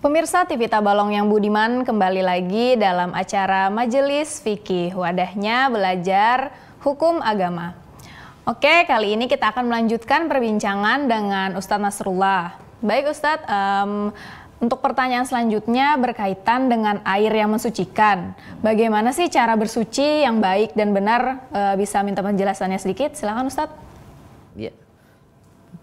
Pemirsa TV Tabalong yang Budiman kembali lagi dalam acara Majelis Fikih, wadahnya belajar hukum agama. Oke, kali ini kita akan melanjutkan perbincangan dengan Ustadz Nasrullah. Baik Ustadz, um, untuk pertanyaan selanjutnya berkaitan dengan air yang mensucikan. Bagaimana sih cara bersuci yang baik dan benar? E, bisa minta penjelasannya sedikit? Silahkan Ustadz. Ya.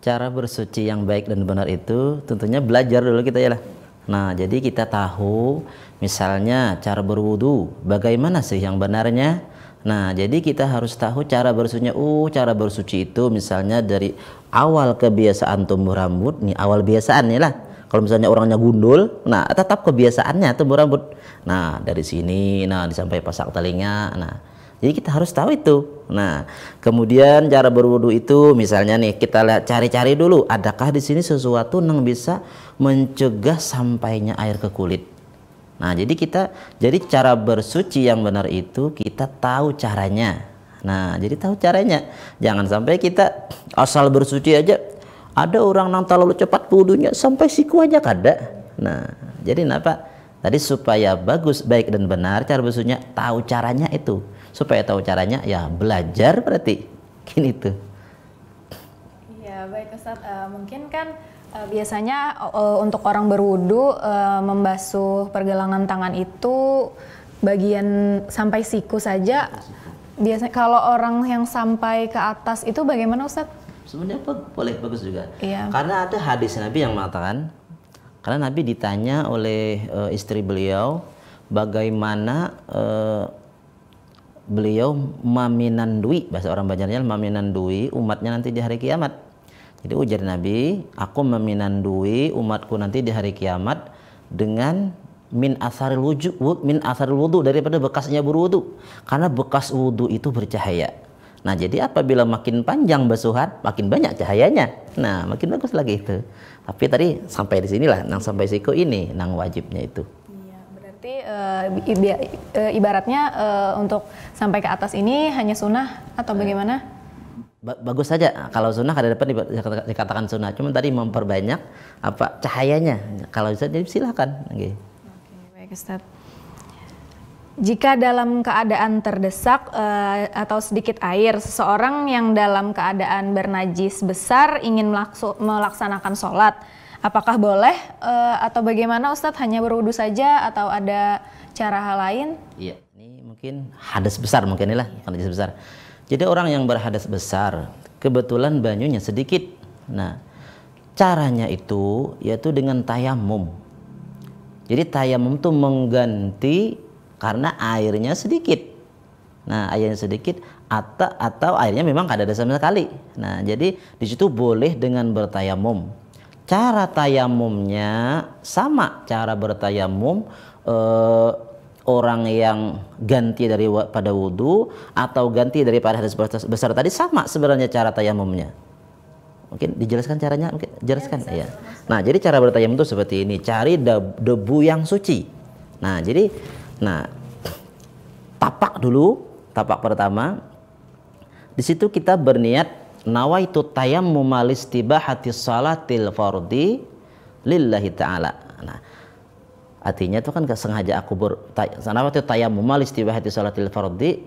Cara bersuci yang baik dan benar itu tentunya belajar dulu kita ya lah Nah, jadi kita tahu misalnya cara berwudu, bagaimana sih yang benarnya? Nah, jadi kita harus tahu cara bersucinya. Uh, cara bersuci itu misalnya dari awal kebiasaan tumbuh rambut nih, awal biasaan nih lah. Kalau misalnya orangnya gundul, nah tetap kebiasaannya tumbuh rambut. Nah, dari sini, nah disampai pasak telinga, nah jadi kita harus tahu itu. Nah, kemudian cara berwudu itu misalnya nih kita lihat cari-cari dulu adakah di sini sesuatu yang bisa mencegah sampainya air ke kulit. Nah, jadi kita jadi cara bersuci yang benar itu kita tahu caranya. Nah, jadi tahu caranya. Jangan sampai kita asal bersuci aja. Ada orang yang terlalu cepat wudunya sampai siku aja kada. Nah, jadi kenapa? Tadi supaya bagus, baik dan benar cara bersucinya tahu caranya itu supaya tahu caranya ya belajar berarti gini tuh ya baik Ustaz, uh, eh, mungkin kan uh, biasanya uh, untuk orang berwudu uh, membasuh pergelangan tangan itu bagian sampai siku saja biasanya kalau orang yang sampai ke atas itu bagaimana Ustadz? Sebenarnya boleh bagus juga. Iya. Karena ada hadis Nabi yang mengatakan karena Nabi ditanya oleh uh, istri beliau bagaimana uh, beliau dui bahasa orang Banjarnya dui umatnya nanti di hari kiamat. Jadi ujar Nabi, aku dui umatku nanti di hari kiamat dengan min asar wujud min asar wudu daripada bekasnya berwudu karena bekas wudu itu bercahaya. Nah, jadi apabila makin panjang basuhan, makin banyak cahayanya. Nah, makin bagus lagi itu. Tapi tadi sampai di sinilah nang sampai siku ini nang wajibnya itu. Berarti uh, ibaratnya uh, untuk sampai ke atas ini hanya sunnah atau iya. bagaimana? Ba bagus saja kalau sunnah ada depan dikatakan sunnah. Cuma tadi memperbanyak apa cahayanya. Kalau bisa jadi silakan. Okay. Oke, baik Ustaz. Jika dalam keadaan terdesak uh, atau sedikit air, seseorang yang dalam keadaan bernajis besar ingin melaksanakan sholat, Apakah boleh uh, atau bagaimana Ustadz hanya berwudu saja atau ada cara hal lain? Iya, ini mungkin hadas besar mungkin inilah iya. hadas besar. Jadi orang yang berhadas besar kebetulan banyunya sedikit. Nah, caranya itu yaitu dengan tayamum. Jadi tayamum itu mengganti karena airnya sedikit. Nah, airnya sedikit atau atau airnya memang kada ada dasar sekali. Nah, jadi di situ boleh dengan bertayamum cara tayamumnya sama cara bertayamum eh, orang yang ganti dari pada wudhu atau ganti dari pada hadis besar tadi sama sebenarnya cara tayamumnya mungkin dijelaskan caranya mungkin jelaskan ya, ya. nah jadi cara bertayamum itu seperti ini cari debu yang suci nah jadi nah tapak dulu tapak pertama di situ kita berniat Nawa itu nawaitu tayammum alistibahati salatil fardi lillahi ta'ala nah artinya itu kan gak sengaja aku ber nawaitu tayammum alistibahati salatil fardi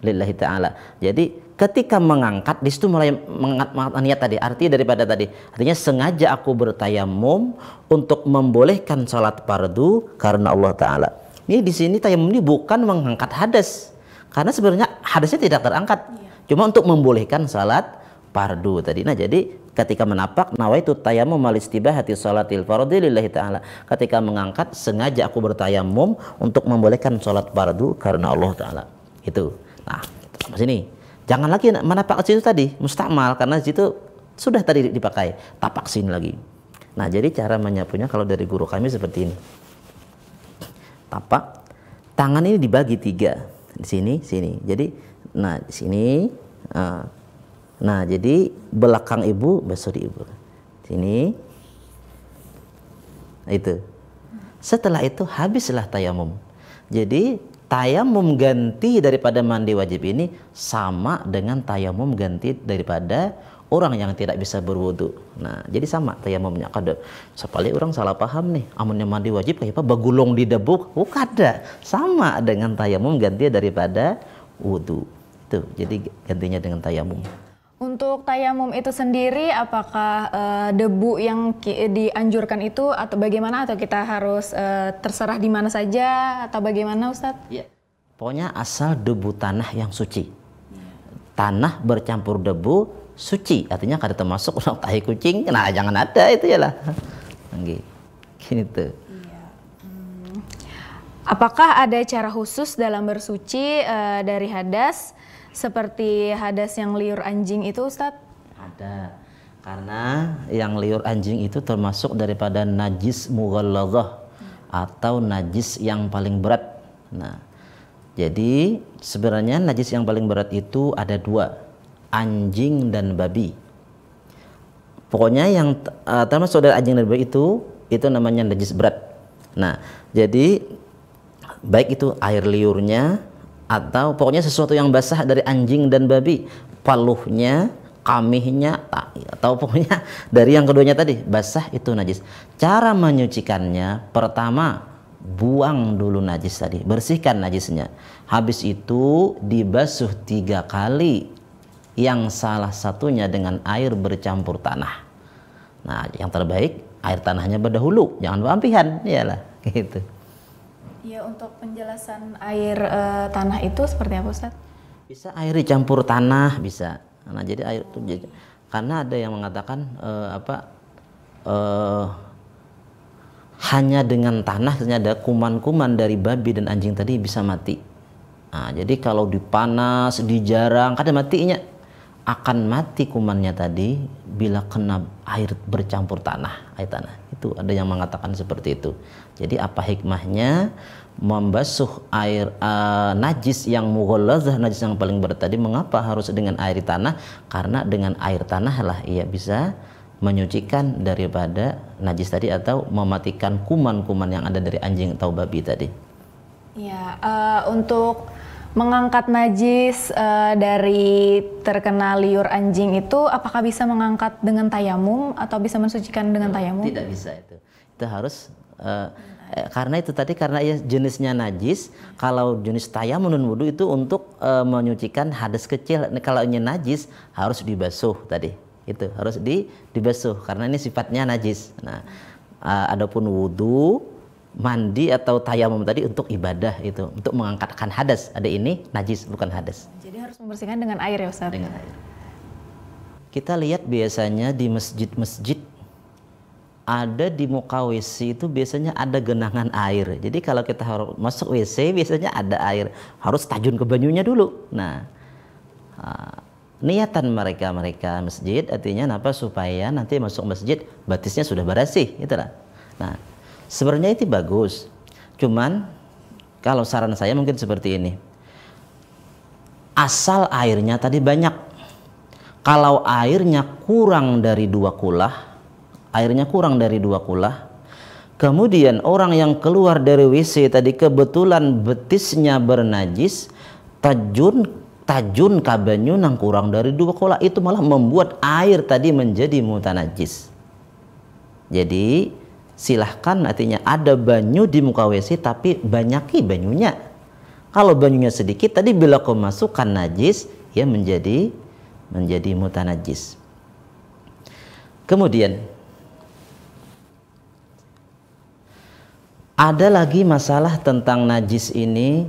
lillahi ta'ala jadi ketika mengangkat di situ mulai mengangkat mengangkat niat tadi arti daripada tadi artinya sengaja aku bertayamum untuk membolehkan salat fardu karena Allah taala ini di sini tayamum ini bukan mengangkat hadas karena sebenarnya hadasnya tidak terangkat iya. cuma untuk membolehkan salat Pardu tadi. Nah, jadi ketika menapak nawaitu tayamum mal istibahati salatil fardhi lillahi taala. Ketika mengangkat sengaja aku bertayamum untuk membolehkan salat fardu karena Allah taala. Itu. Nah, sampai sini. Jangan lagi menapak ke situ tadi, mustamal karena situ sudah tadi dipakai. Tapak sini lagi. Nah, jadi cara menyapunya kalau dari guru kami seperti ini. Tapak tangan ini dibagi tiga di sini sini jadi nah di sini eh, Nah, jadi belakang ibu besok di ibu. Sini. Itu. Setelah itu habislah tayamum. Jadi tayamum ganti daripada mandi wajib ini sama dengan tayamum ganti daripada orang yang tidak bisa berwudu. Nah, jadi sama tayamumnya kada. Sepali orang salah paham nih, amunnya mandi wajib kayak apa bagulung di debuk, oh kada. Sama dengan tayamum ganti daripada wudu. Itu. Jadi gantinya dengan tayamum. Untuk tayamum itu sendiri, apakah uh, debu yang dianjurkan itu atau bagaimana atau kita harus uh, terserah di mana saja atau bagaimana Ustadz? Ya. Pokoknya asal debu tanah yang suci. Tanah bercampur debu suci, artinya kada termasuk orang tahi kucing, nah jangan ada itu ya lah. Gitu. Apakah ada cara khusus dalam bersuci uh, dari hadas seperti hadas yang liur anjing itu Ustadz? Ada. Karena yang liur anjing itu termasuk daripada najis mughalladhah atau najis yang paling berat. Nah, jadi sebenarnya najis yang paling berat itu ada dua, anjing dan babi. Pokoknya yang uh, termasuk dari anjing dan babi itu itu namanya najis berat. Nah, jadi baik itu air liurnya atau pokoknya sesuatu yang basah dari anjing dan babi paluhnya kamihnya atau pokoknya dari yang keduanya tadi basah itu najis cara menyucikannya pertama buang dulu najis tadi bersihkan najisnya habis itu dibasuh tiga kali yang salah satunya dengan air bercampur tanah nah yang terbaik air tanahnya berdahulu jangan ya iyalah gitu Ya untuk penjelasan air e, tanah itu seperti apa Ustaz? Bisa air dicampur tanah bisa. Nah jadi air itu jadi, karena ada yang mengatakan e, apa e, hanya dengan tanah ternyata ada kuman-kuman dari babi dan anjing tadi bisa mati. Nah, jadi kalau dipanas, dijarang, kadang kan matinya akan mati kumannya tadi bila kena air bercampur tanah, air tanah. Itu ada yang mengatakan seperti itu. Jadi apa hikmahnya membasuh air uh, najis yang mughallazah, najis yang paling berat tadi mengapa harus dengan air tanah? Karena dengan air tanah lah ia bisa menyucikan daripada najis tadi atau mematikan kuman-kuman yang ada dari anjing atau babi tadi. Ya, uh, untuk mengangkat najis uh, dari terkena liur anjing itu apakah bisa mengangkat dengan tayamum atau bisa mensucikan dengan eh, tayamum? Tidak bisa itu. Itu harus uh, karena itu tadi karena ya jenisnya najis, kalau jenis tayamum dan wudu itu untuk uh, menyucikan hadas kecil. Nah, kalau ini najis harus dibasuh tadi. Itu harus di dibasuh karena ini sifatnya najis. Nah, uh, adapun wudhu mandi atau tayamum tadi untuk ibadah itu untuk mengangkatkan hadas ada ini najis bukan hadas jadi harus membersihkan dengan air ya Ustaz dengan air kita lihat biasanya di masjid-masjid ada di muka WC itu biasanya ada genangan air jadi kalau kita harus masuk WC biasanya ada air harus tajun ke banyunya dulu nah niatan mereka mereka masjid artinya apa supaya nanti masuk masjid batisnya sudah bersih itulah nah Sebenarnya itu bagus. Cuman kalau saran saya mungkin seperti ini. Asal airnya tadi banyak. Kalau airnya kurang dari dua kulah, airnya kurang dari dua kulah, kemudian orang yang keluar dari WC tadi kebetulan betisnya bernajis, tajun tajun kabanyu nang kurang dari dua kulah itu malah membuat air tadi menjadi mutanajis. Jadi silahkan artinya ada banyu di muka WC tapi banyaki banyunya kalau banyunya sedikit tadi bila kau masukkan najis ya menjadi menjadi najis kemudian ada lagi masalah tentang najis ini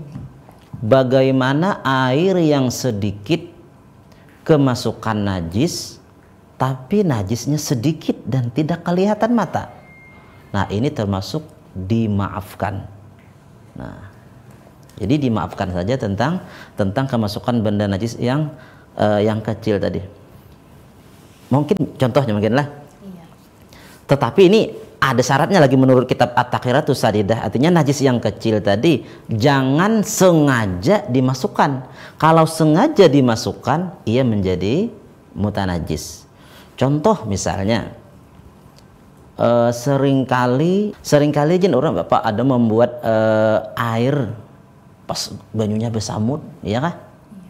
bagaimana air yang sedikit kemasukan najis tapi najisnya sedikit dan tidak kelihatan mata Nah, ini termasuk dimaafkan. Nah, jadi dimaafkan saja tentang tentang kemasukan benda najis yang uh, yang kecil tadi. Mungkin contohnya mungkinlah. Iya. Tetapi ini ada syaratnya lagi menurut kitab At-Takhiratu Sadidah artinya najis yang kecil tadi jangan sengaja dimasukkan kalau sengaja dimasukkan ia menjadi mutanajis contoh misalnya uh, seringkali seringkali jen orang bapak ada membuat uh, air pas banyunya bersamut ya kan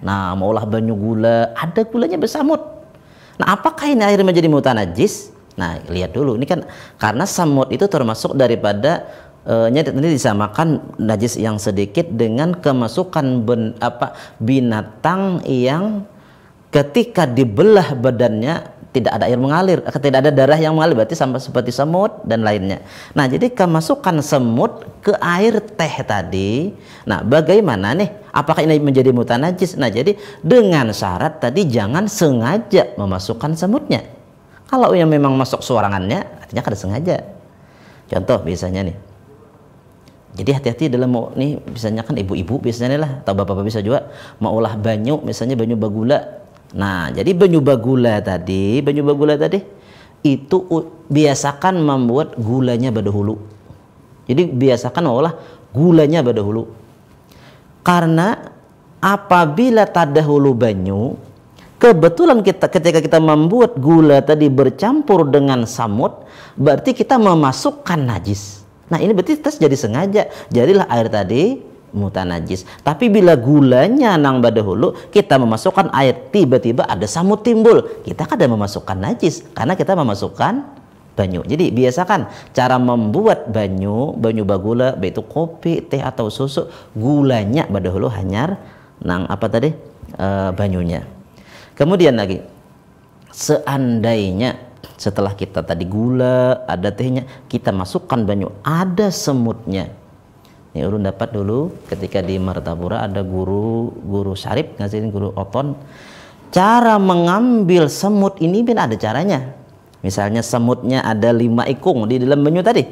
nah maulah banyu gula ada gulanya bersamut nah apakah ini air menjadi najis nah lihat dulu ini kan karena samut itu termasuk daripada uh, eh, ini disamakan najis yang sedikit dengan kemasukan ben, apa binatang yang ketika dibelah badannya tidak ada air mengalir, eh, tidak ada darah yang mengalir berarti sama seperti semut dan lainnya. Nah, jadi kemasukan semut ke air teh tadi. Nah, bagaimana nih? Apakah ini menjadi mutan najis? Nah, jadi dengan syarat tadi jangan sengaja memasukkan semutnya. Kalau yang memang masuk suarangannya, artinya kada kan sengaja. Contoh biasanya nih. Jadi hati-hati dalam mau nih misalnya kan ibu-ibu biasanya lah atau bapak-bapak bisa juga mau olah banyu misalnya banyu bagula Nah, jadi banyu gula tadi, banyu gula tadi itu biasakan membuat gulanya berdahulu. Jadi biasakan olah gulanya berdahulu. Karena apabila tadahulu banyu, kebetulan kita ketika kita membuat gula tadi bercampur dengan samud, berarti kita memasukkan najis. Nah, ini berarti tes jadi sengaja. Jadilah air tadi mutanajis. Tapi bila gulanya nang badahulu, kita memasukkan air, tiba-tiba ada samut timbul. Kita kada kan memasukkan najis, karena kita memasukkan banyu. Jadi biasakan cara membuat banyu, banyu bagula, baik itu kopi, teh atau susu, gulanya badahulu hanyar nang apa tadi e, banyunya. Kemudian lagi, seandainya setelah kita tadi gula, ada tehnya, kita masukkan banyu, ada semutnya ini ya, Urun dapat dulu ketika di Martapura ada guru guru Sarip ngasihin guru Oton. Cara mengambil semut ini bin ada caranya. Misalnya semutnya ada lima ikung di dalam menu tadi.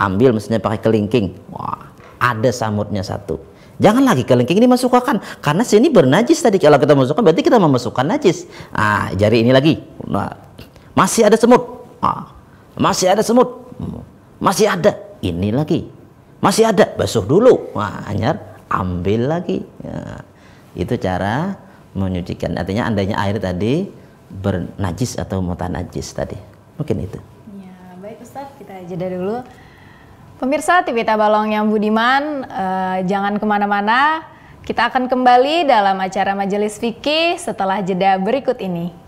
Ambil misalnya pakai kelingking. Wah, ada semutnya satu. Jangan lagi kelingking ini masukkan karena sini bernajis tadi kalau kita masukkan berarti kita memasukkan najis. Ah, jari ini lagi. Nah, masih ada semut. Ah, masih ada semut. Hmm, masih ada. Ini lagi masih ada basuh dulu wah anyar ambil lagi ya. itu cara menyucikan artinya andainya air tadi bernajis atau najis tadi mungkin itu ya baik Ustadz kita jeda dulu pemirsa TV Tabalong yang Budiman eh, jangan kemana-mana kita akan kembali dalam acara Majelis Fikih setelah jeda berikut ini.